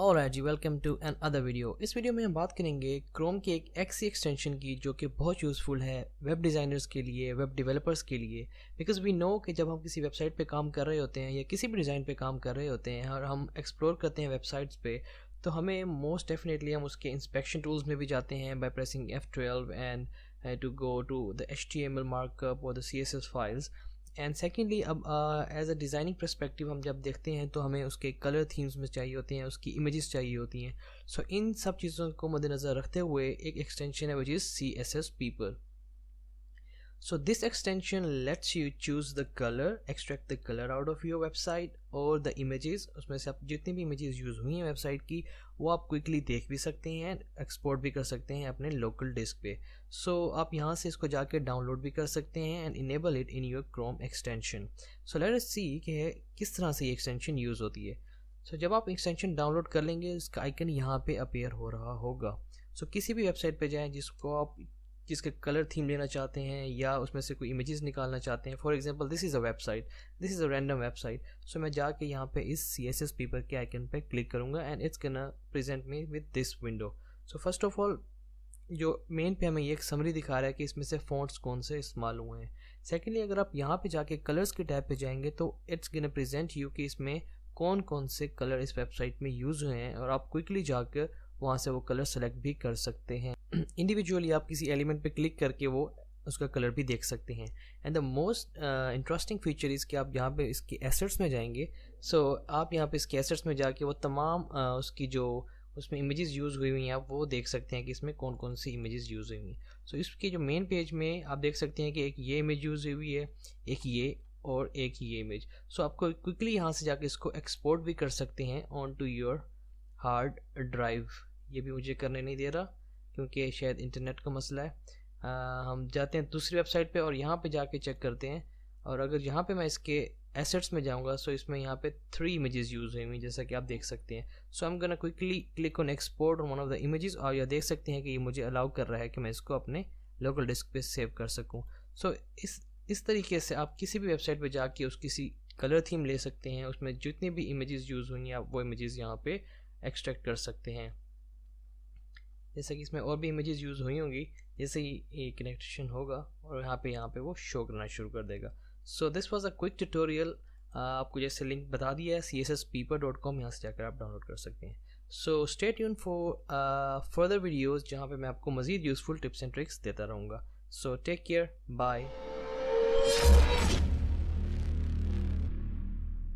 और जी welcome to another video इस वीडियो में हम बात करेंगे क्रोम के एक एक्सी एक्सटेंशन की जो कि बहुत यूज़फुल है वेब डिज़ाइनर्स के लिए वेब डेवलपर्स के लिए बिकॉज वी नो कि जब हम किसी वेबसाइट पे काम कर रहे होते हैं या किसी भी डिज़ाइन पे काम कर रहे होते हैं और हम एक्सप्लोर करते हैं वेबसाइट्स पर तो हमें मोस्ट डेफिनेटली हम उसके इंस्पेक्शन टूल्स में भी जाते हैं by pressing F twelve and to go to the H T M L markup और the C S S files and secondly अब एज अ डिज़ाइनिंग परस्पेक्टिव हम जब देखते हैं तो हमें उसके कलर थीम्स में चाहिए होते हैं उसकी इमेजेस चाहिए होती हैं सो so, इन सब चीज़ों को मद्देनज़र रखते हुए एक एक्सटेंशन है which is C S S people So this extension lets you choose the color, extract the color out of your website or the images उसमें से आप जितनी भी images use हुई हैं website की वो आप quickly देख भी सकते हैं export भी कर सकते हैं अपने local disk पे so, आप यहाँ से इसको जाके download भी कर सकते हैं and enable it in your Chrome extension. So let us see कि किस तरह से ये extension use होती है so, जब आप extension download कर लेंगे इसका icon यहाँ पे appear हो रहा होगा so, किसी भी website पे जाएं जिसको आप जिसका कलर थीम लेना चाहते हैं या उसमें से कोई इमेजेस निकालना चाहते हैं for example this is a website this is a random website so मैं जाके यहाँ पे इस सी एस एस पेपर के आइकन पे क्लिक करूँगा and it's can present me with this window so first of all जो मेन पे हमें ये एक समरी दिखा रहा है कि इसमें से फ़ॉन्ट्स कौन से इस्तेमाल हुए हैं सेकेंडली अगर आप यहाँ पे जाके कलर्स के टैब पे जाएंगे तो इट्स गिन प्रेजेंट यू कि इसमें कौन कौन से कलर इस वेबसाइट में यूज़ हुए हैं और आप क्विकली जाकर वहाँ से वो कलर सेलेक्ट भी कर सकते हैं इंडिविजुअली आप किसी एलिमेंट पे क्लिक करके वो उसका कलर भी देख सकते हैं and the most interesting feature is कि आप यहाँ पे इसके एसेट्स में जाएंगे सो so, आप यहाँ पे इसके एसेट्स में जाके वो तमाम uh, उसकी जो उसमें इमेजेस यूज़ हुई हुई हैं आप वो देख सकते हैं कि इसमें कौन कौन सी इमेजेस यूज़ हुई हुई हैं सो so, इसके जो मेन पेज में आप देख सकते हैं कि एक ये इमेज यूज़ हुई हुई है एक ये और एक ये इमेज सो so, आपको क्विकली यहाँ से जाके इसको एक्सपोर्ट भी कर सकते हैं on to your hard drive ये भी मुझे करने नहीं दे रहा क्योंकि शायद इंटरनेट का मसला है आ, हम जाते हैं दूसरी वेबसाइट पे और यहाँ पे जाके चेक करते हैं और अगर यहाँ पे मैं इसके एसेट्स में जाऊँगा सो इसमें यहाँ पे थ्री इमेजेस यूज़ हुई हुई जैसा कि आप देख सकते हैं so I am gonna quickly click on export one of the images और यह देख सकते हैं कि ये मुझे अलाउ कर रहा है कि मैं इसको अपने लोकल डिस्क पे सेव कर सकूँ सो so, इस इस तरीके से आप किसी भी वेबसाइट पर जाके उस किसी कलर थीम ले सकते हैं उसमें जितनी भी इमेजेस यूज़ हुई हैं आप वो इमेजेस यहाँ पे एक्सट्रैक्ट कर सकते हैं जैसे कि इसमें और भी इमेजेस यूज़ हुई होंगी जैसे ही ये कनेक्टेशन होगा और यहाँ पे यहाँ पे वो शो करना शुरू कर देगा so this was a quick tutorial आपको जैसे लिंक बता दिया है C S S peeper dot com यहाँ से जाकर आप डाउनलोड कर सकते हैं सो स्टेट यून फॉर फर्दर वीडियोज़ जहाँ पर मैं आपको मज़ीद यूज़फुल टिप्स एंड ट्रिक्स देता रहूँगा सो टेक केयर बाय